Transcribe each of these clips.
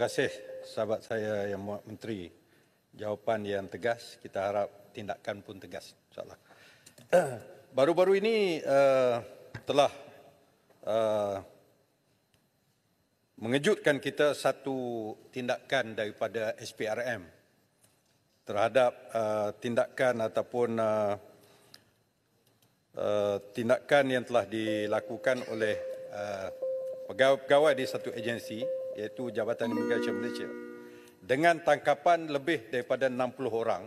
Terima kasih sahabat saya yang muat menteri. Jawapan yang tegas, kita harap tindakan pun tegas. Baru-baru ini uh, telah uh, mengejutkan kita satu tindakan daripada SPRM terhadap uh, tindakan ataupun uh, uh, tindakan yang telah dilakukan oleh uh, pegawai-pegawai di satu agensi iaitu Jabatan Imigresen Malaysia dengan tangkapan lebih daripada 60 orang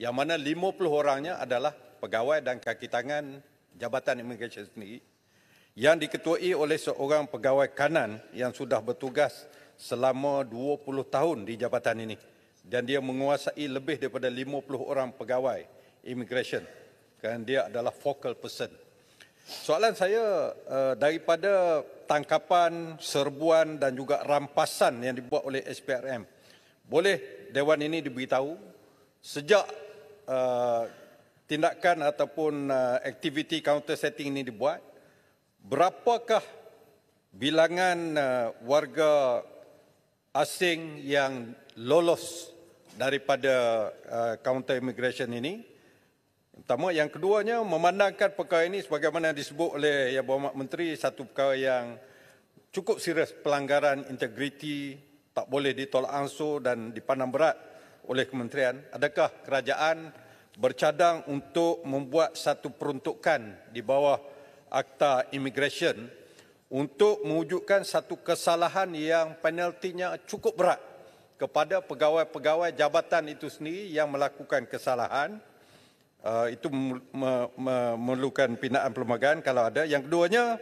yang mana 50 orangnya adalah pegawai dan kaki tangan Jabatan Imigresen sendiri yang diketuai oleh seorang pegawai kanan yang sudah bertugas selama 20 tahun di jabatan ini dan dia menguasai lebih daripada 50 orang pegawai immigration kerana dia adalah focal person Soalan saya uh, daripada tangkapan, serbuan dan juga rampasan yang dibuat oleh SPRM. Boleh dewan ini diberitahu sejak uh, tindakan ataupun uh, aktiviti counter setting ini dibuat, berapakah bilangan uh, warga asing yang lolos daripada uh, counter immigration ini? Yang pertama, yang keduanya memandangkan perkara ini sebagaimana disebut oleh Yang Berhormat Menteri satu perkara yang cukup serius pelanggaran integriti tak boleh ditolak ansur dan dipandang berat oleh kementerian. Adakah kerajaan bercadang untuk membuat satu peruntukan di bawah Akta Immigration untuk mewujudkan satu kesalahan yang penaltinya cukup berat kepada pegawai-pegawai jabatan itu sendiri yang melakukan kesalahan. Eh, itu memerlukan pindaan perlembagaan kalau ada. Yang keduanya,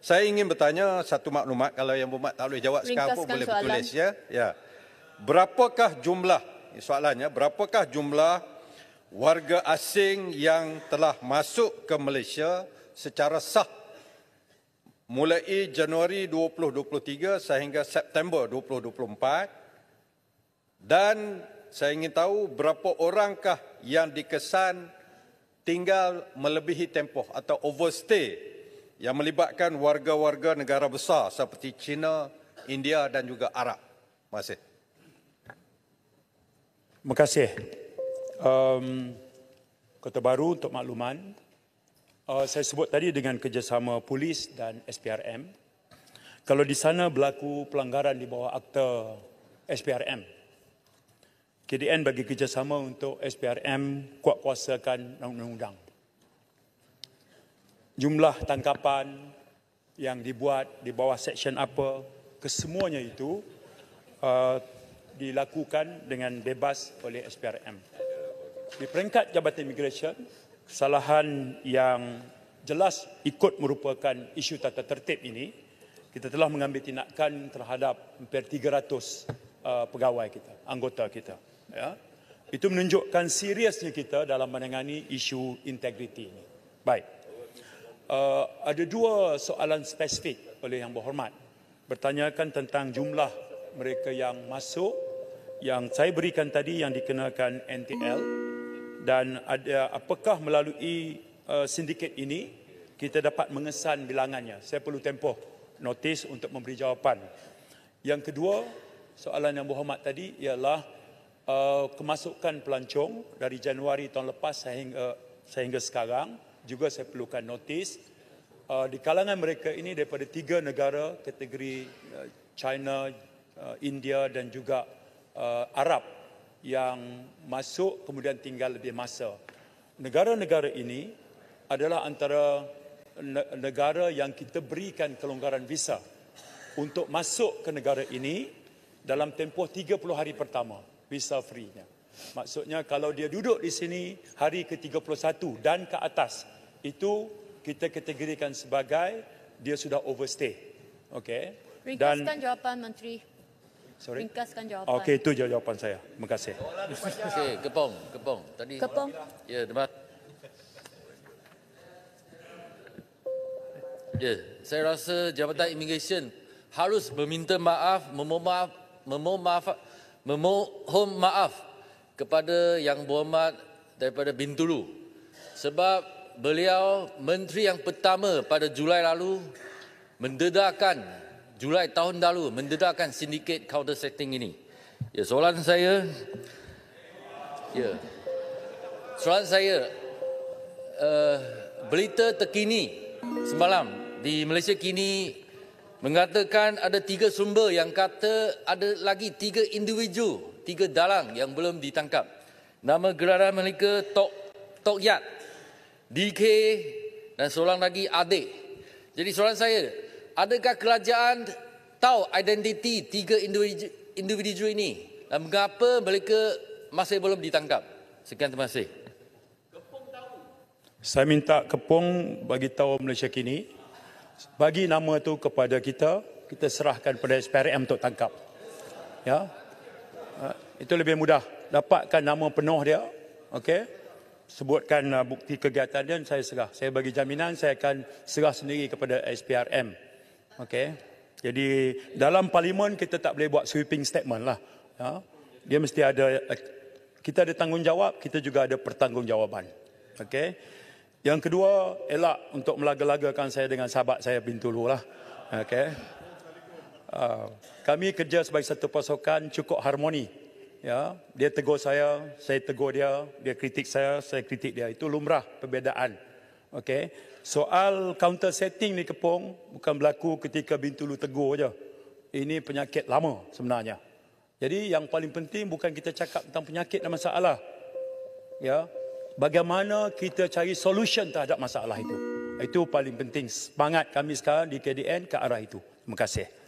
saya ingin bertanya satu maklumat kalau yang bermak tak boleh jawab sekarang pun boleh tulis ya. ya. Berapakah jumlah soalannya berapakah jumlah warga asing yang telah masuk ke Malaysia secara sah mulai Januari 2023 sehingga September 2024 dan saya ingin tahu berapa orangkah yang dikesan tinggal melebihi tempoh atau overstay yang melibatkan warga-warga negara besar seperti China, India dan juga Arab. Terima kasih. Terima kasih. Um, Kota Baru untuk makluman, uh, saya sebut tadi dengan kerjasama polis dan SPRM, kalau di sana berlaku pelanggaran di bawah akta SPRM, KDN bagi kerjasama untuk SPRM kuat kuasakan undang-undang. Jumlah tangkapan yang dibuat di bawah seksyen apa, kesemuanya itu uh, dilakukan dengan bebas oleh SPRM. Di peringkat Jabatan Immigration, kesalahan yang jelas ikut merupakan isu tata tertib ini, kita telah mengambil tindakan terhadap hampir 300 uh, pegawai kita, anggota kita ya. Itu menunjukkan seriusnya kita dalam menangani isu integriti ini. Baik. Uh, ada dua soalan spesifik oleh yang berhormat. Bertanyakan tentang jumlah mereka yang masuk yang saya berikan tadi yang dikenakan NTL dan ada apakah melalui uh, sindiket ini kita dapat mengesan bilangannya. Saya perlu tempoh notis untuk memberi jawapan. Yang kedua, soalan yang berhormat tadi ialah uh, kemasukan pelancong dari Januari tahun lepas sehingga, sehingga sekarang juga saya perlukan notis uh, di kalangan mereka ini daripada tiga negara kategori uh, China, uh, India dan juga uh, Arab yang masuk kemudian tinggal lebih masa. Negara-negara ini adalah antara negara yang kita berikan kelonggaran visa untuk masuk ke negara ini dalam tempoh 30 hari pertama visa free-nya. Maksudnya kalau dia duduk di sini hari ke-31 dan ke atas, itu kita kategorikan sebagai dia sudah overstay. Okey. Ringkaskan dan, jawapan menteri. Sorry. Ringkaskan jawapan. Okey, itu jawapan saya. Terima kasih. Okey, kepong, kepong. Tadi kepong. Ya, terima Ya, saya rasa Jabatan Immigration harus meminta maaf, memohon maaf, memohon maaf memohon maaf kepada Yang Berhormat daripada Bintulu sebab beliau menteri yang pertama pada Julai lalu mendedahkan Julai tahun lalu mendedahkan sindiket counter setting ini. Ya, soalan saya ya. Soalan saya uh, berita terkini semalam di Malaysia kini mengatakan ada tiga sumber yang kata ada lagi tiga individu, tiga dalang yang belum ditangkap. Nama gelaran mereka Tok, Tok Yat, DK dan seorang lagi Adik. Jadi soalan saya, adakah kerajaan tahu identiti tiga individu, individu ini? Dan mengapa mereka masih belum ditangkap? Sekian terima kasih. Saya minta Kepung bagi tahu Malaysia kini bagi nama tu kepada kita, kita serahkan pada SPRM untuk tangkap. Ya. Uh, itu lebih mudah. Dapatkan nama penuh dia. Okey. Sebutkan uh, bukti kegiatan dia dan saya serah. Saya bagi jaminan saya akan serah sendiri kepada SPRM. Okey. Jadi dalam parlimen kita tak boleh buat sweeping statement lah. Ya. Dia mesti ada eh, kita ada tanggungjawab, kita juga ada pertanggungjawaban. Okey. Yang kedua, elak untuk melaga-lagakan saya dengan sahabat saya Bintulu lah. Okay. Uh, ah, kami kerja sebagai satu pasukan cukup harmoni. Ya, dia tegur saya, saya tegur dia, dia kritik saya, saya kritik dia. Itu lumrah perbezaan. Okay. Soal counter setting ni Kepong bukan berlaku ketika Bintulu tegur saja. Ini penyakit lama sebenarnya. Jadi yang paling penting bukan kita cakap tentang penyakit dan masalah. Ya, bagaimana kita cari solution terhadap masalah itu. Itu paling penting. Semangat kami sekarang di KDN ke arah itu. Terima kasih.